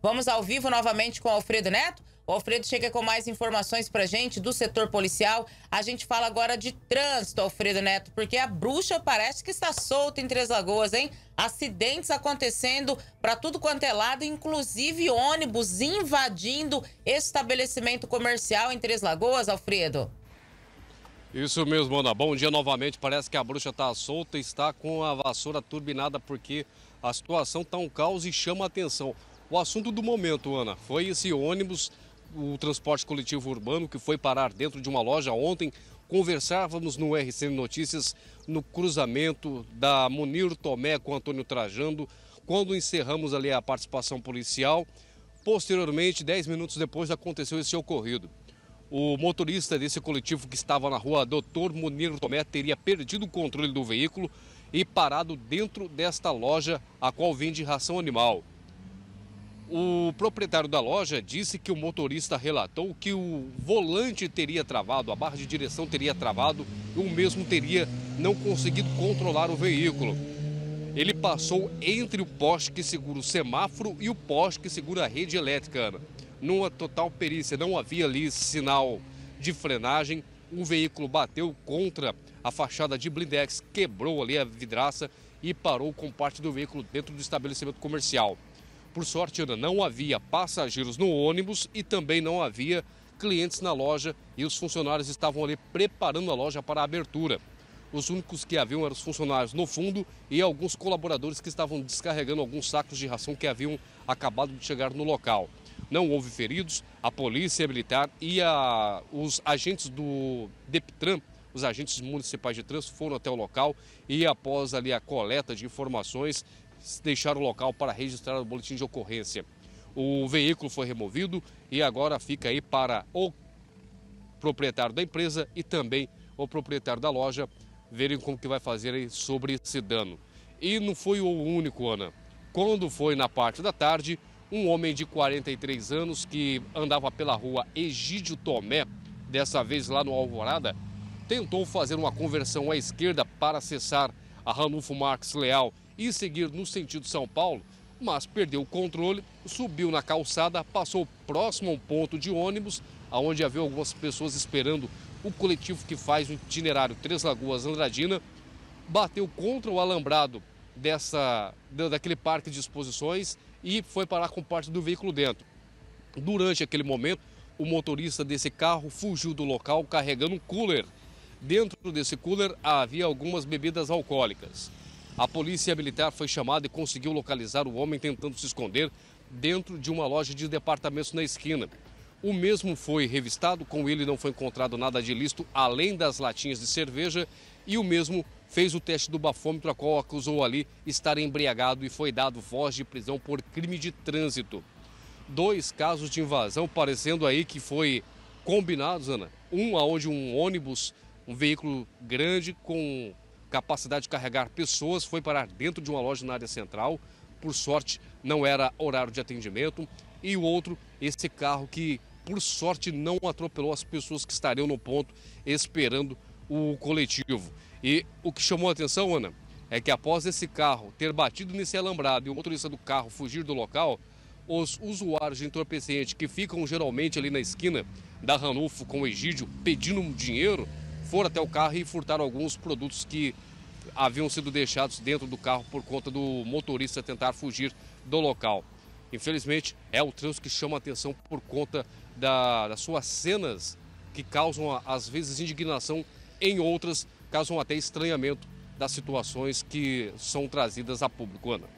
Vamos ao vivo novamente com Alfredo Neto. O Alfredo chega com mais informações pra gente do setor policial. A gente fala agora de trânsito, Alfredo Neto, porque a bruxa parece que está solta em Três Lagoas, hein? Acidentes acontecendo para tudo quanto é lado, inclusive ônibus invadindo estabelecimento comercial em Três Lagoas, Alfredo. Isso mesmo, Ana. Bom dia novamente. Parece que a bruxa está solta, e está com a vassoura turbinada porque a situação está um caos e chama a atenção. O assunto do momento, Ana, foi esse ônibus, o transporte coletivo urbano, que foi parar dentro de uma loja ontem. Conversávamos no RCN Notícias no cruzamento da Munir Tomé com Antônio Trajando, quando encerramos ali a participação policial. Posteriormente, 10 minutos depois, aconteceu esse ocorrido. O motorista desse coletivo que estava na rua Doutor Munir Tomé teria perdido o controle do veículo e parado dentro desta loja, a qual vende ração animal. O proprietário da loja disse que o motorista relatou que o volante teria travado, a barra de direção teria travado e o mesmo teria não conseguido controlar o veículo. Ele passou entre o poste que segura o semáforo e o poste que segura a rede elétrica. Numa total perícia, não havia ali sinal de frenagem. O veículo bateu contra a fachada de blindex, quebrou ali a vidraça e parou com parte do veículo dentro do estabelecimento comercial. Por sorte, Ana, não havia passageiros no ônibus e também não havia clientes na loja e os funcionários estavam ali preparando a loja para a abertura. Os únicos que haviam eram os funcionários no fundo e alguns colaboradores que estavam descarregando alguns sacos de ração que haviam acabado de chegar no local. Não houve feridos, a polícia militar e a, os agentes do DEPTRAN, os agentes municipais de trânsito, foram até o local e após ali a coleta de informações, deixar o local para registrar o boletim de ocorrência. O veículo foi removido e agora fica aí para o proprietário da empresa e também o proprietário da loja verem como que vai fazer sobre esse dano. E não foi o único, Ana. Quando foi na parte da tarde, um homem de 43 anos que andava pela rua Egídio Tomé, dessa vez lá no Alvorada, tentou fazer uma conversão à esquerda para acessar a Ranulfo Marques Leal e seguir no sentido São Paulo, mas perdeu o controle, subiu na calçada, passou próximo a um ponto de ônibus, aonde havia algumas pessoas esperando o coletivo que faz o itinerário Três Lagoas Andradina, bateu contra o alambrado dessa daquele parque de exposições e foi parar com parte do veículo dentro. Durante aquele momento, o motorista desse carro fugiu do local carregando um cooler. Dentro desse cooler havia algumas bebidas alcoólicas. A polícia militar foi chamada e conseguiu localizar o homem tentando se esconder dentro de uma loja de departamentos na esquina. O mesmo foi revistado, com ele não foi encontrado nada de ilícito além das latinhas de cerveja, e o mesmo fez o teste do bafômetro, a qual acusou ali estar embriagado e foi dado voz de prisão por crime de trânsito. Dois casos de invasão, parecendo aí que foi combinados, Ana. Um aonde um ônibus, um veículo grande com capacidade de carregar pessoas, foi parar dentro de uma loja na área central. Por sorte, não era horário de atendimento. E o outro, esse carro que, por sorte, não atropelou as pessoas que estariam no ponto esperando o coletivo. E o que chamou a atenção, Ana, é que após esse carro ter batido nesse alambrado e o motorista do carro fugir do local, os usuários de entorpecente que ficam geralmente ali na esquina da Ranulfo com o Egídio pedindo dinheiro foram até o carro e furtaram alguns produtos que haviam sido deixados dentro do carro por conta do motorista tentar fugir do local. Infelizmente, é o trânsito que chama a atenção por conta da, das suas cenas que causam, às vezes, indignação, em outras, causam até estranhamento das situações que são trazidas a público. Ana.